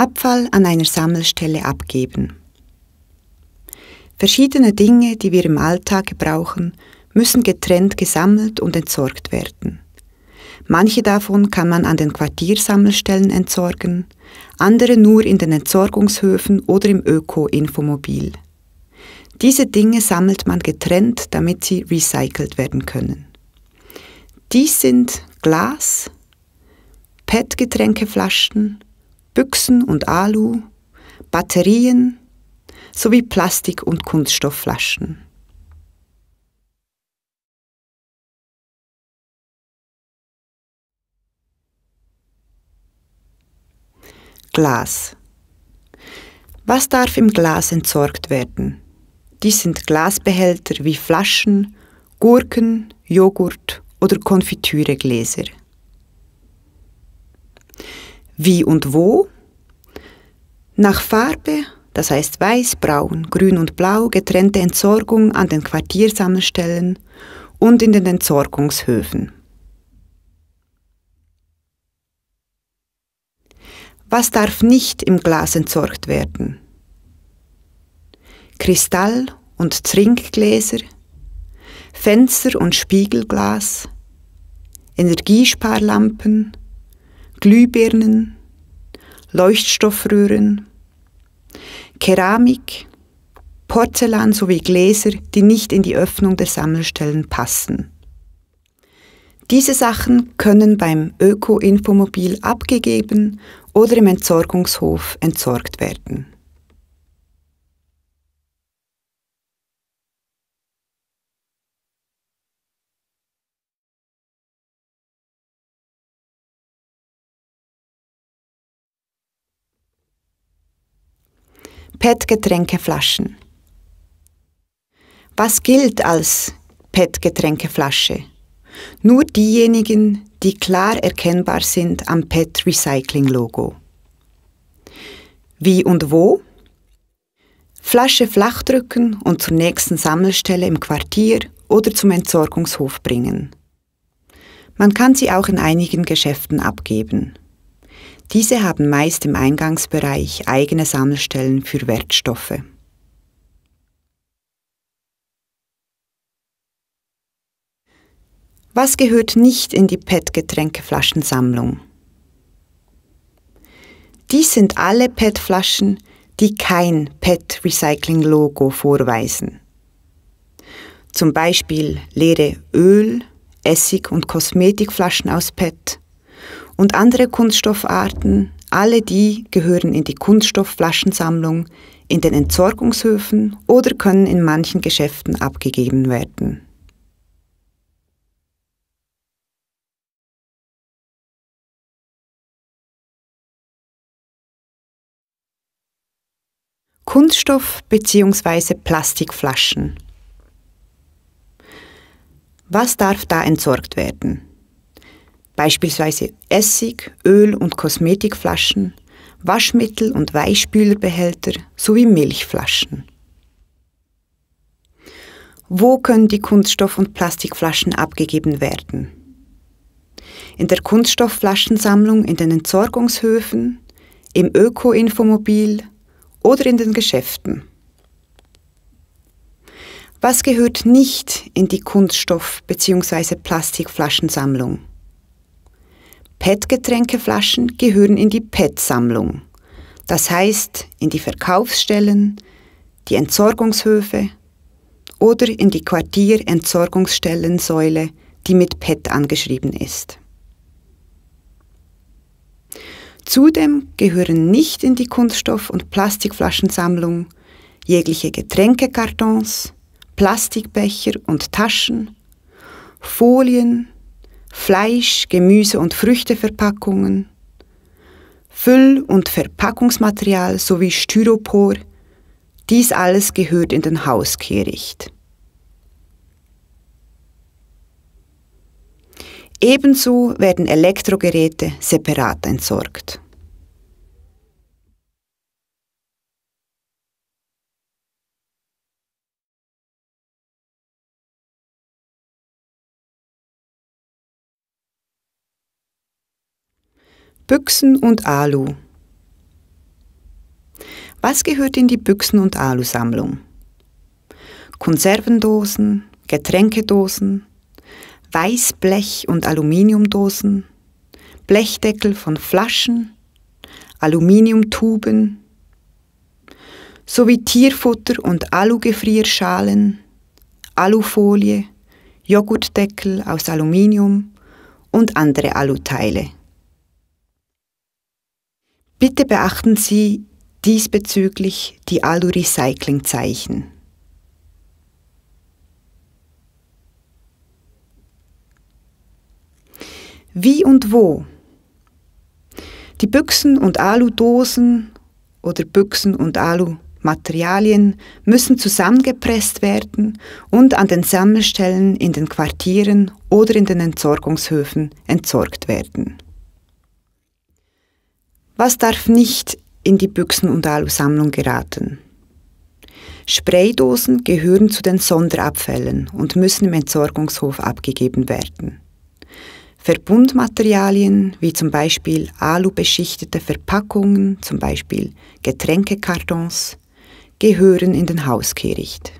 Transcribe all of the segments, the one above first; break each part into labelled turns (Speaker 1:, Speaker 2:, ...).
Speaker 1: Abfall an einer Sammelstelle abgeben. Verschiedene Dinge, die wir im Alltag gebrauchen, müssen getrennt gesammelt und entsorgt werden. Manche davon kann man an den Quartiersammelstellen entsorgen, andere nur in den Entsorgungshöfen oder im Öko-Infomobil. Diese Dinge sammelt man getrennt, damit sie recycelt werden können. Dies sind Glas, PET-Getränkeflaschen, Büchsen und Alu, Batterien sowie Plastik- und Kunststoffflaschen. Glas. Was darf im Glas entsorgt werden? Dies sind Glasbehälter wie Flaschen, Gurken, Joghurt oder Konfitüregläser wie und wo, nach Farbe, das heißt weiß, braun, grün und blau, getrennte Entsorgung an den Quartiersammelstellen und in den Entsorgungshöfen. Was darf nicht im Glas entsorgt werden? Kristall- und Trinkgläser, Fenster- und Spiegelglas, Energiesparlampen, Glühbirnen, Leuchtstoffröhren, Keramik, Porzellan sowie Gläser, die nicht in die Öffnung der Sammelstellen passen. Diese Sachen können beim Öko-Infomobil abgegeben oder im Entsorgungshof entsorgt werden. PET-Getränkeflaschen. Was gilt als PET-Getränkeflasche? Nur diejenigen, die klar erkennbar sind am PET-Recycling-Logo. Wie und wo? Flasche flach drücken und zur nächsten Sammelstelle im Quartier oder zum Entsorgungshof bringen. Man kann sie auch in einigen Geschäften abgeben. Diese haben meist im Eingangsbereich eigene Sammelstellen für Wertstoffe. Was gehört nicht in die PET-Getränkeflaschensammlung? Dies sind alle PET-Flaschen, die kein PET-Recycling-Logo vorweisen. Zum Beispiel leere Öl, Essig- und Kosmetikflaschen aus PET, und andere Kunststoffarten, alle die gehören in die Kunststoffflaschensammlung, in den Entsorgungshöfen oder können in manchen Geschäften abgegeben werden. Kunststoff bzw. Plastikflaschen. Was darf da entsorgt werden? beispielsweise Essig, Öl und Kosmetikflaschen, Waschmittel und Weichspülerbehälter sowie Milchflaschen. Wo können die Kunststoff- und Plastikflaschen abgegeben werden? In der Kunststoffflaschensammlung in den Entsorgungshöfen, im Öko-Infomobil oder in den Geschäften. Was gehört nicht in die Kunststoff- bzw. Plastikflaschensammlung? PET-Getränkeflaschen gehören in die PET-Sammlung, das heißt in die Verkaufsstellen, die Entsorgungshöfe oder in die Quartierentsorgungsstellensäule, die mit PET angeschrieben ist. Zudem gehören nicht in die Kunststoff- und Plastikflaschensammlung jegliche Getränkekartons, Plastikbecher und Taschen, Folien, Fleisch, Gemüse und Früchteverpackungen, Füll- und Verpackungsmaterial sowie Styropor, dies alles gehört in den Hauskehricht. Ebenso werden Elektrogeräte separat entsorgt. Büchsen und Alu. Was gehört in die Büchsen- und Alu-Sammlung? Konservendosen, Getränkedosen, Weißblech- und Aluminiumdosen, Blechdeckel von Flaschen, Aluminiumtuben, sowie Tierfutter und Alugefrierschalen, Alufolie, Joghurtdeckel aus Aluminium und andere Aluteile. Bitte beachten Sie diesbezüglich die Alu-Recycling-Zeichen. Wie und wo? Die Büchsen und Aludosen oder Büchsen und Alumaterialien müssen zusammengepresst werden und an den Sammelstellen in den Quartieren oder in den Entsorgungshöfen entsorgt werden. Was darf nicht in die Büchsen- und Alusammlung geraten? Spraydosen gehören zu den Sonderabfällen und müssen im Entsorgungshof abgegeben werden. Verbundmaterialien wie zum Beispiel alubeschichtete Verpackungen, zum Beispiel Getränkekartons, gehören in den Hauskehricht.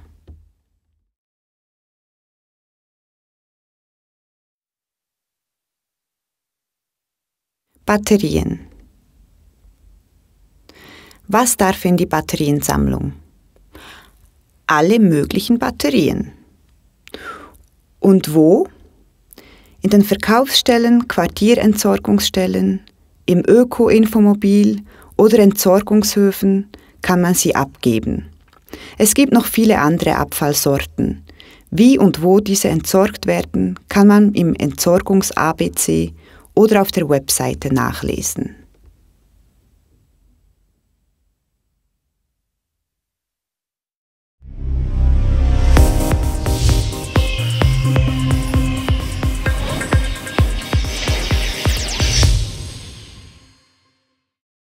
Speaker 1: Batterien was darf in die Batteriensammlung? Alle möglichen Batterien. Und wo? In den Verkaufsstellen, Quartierentsorgungsstellen, im Öko-Infomobil oder Entsorgungshöfen kann man sie abgeben. Es gibt noch viele andere Abfallsorten. Wie und wo diese entsorgt werden, kann man im Entsorgungs-ABC oder auf der Webseite nachlesen.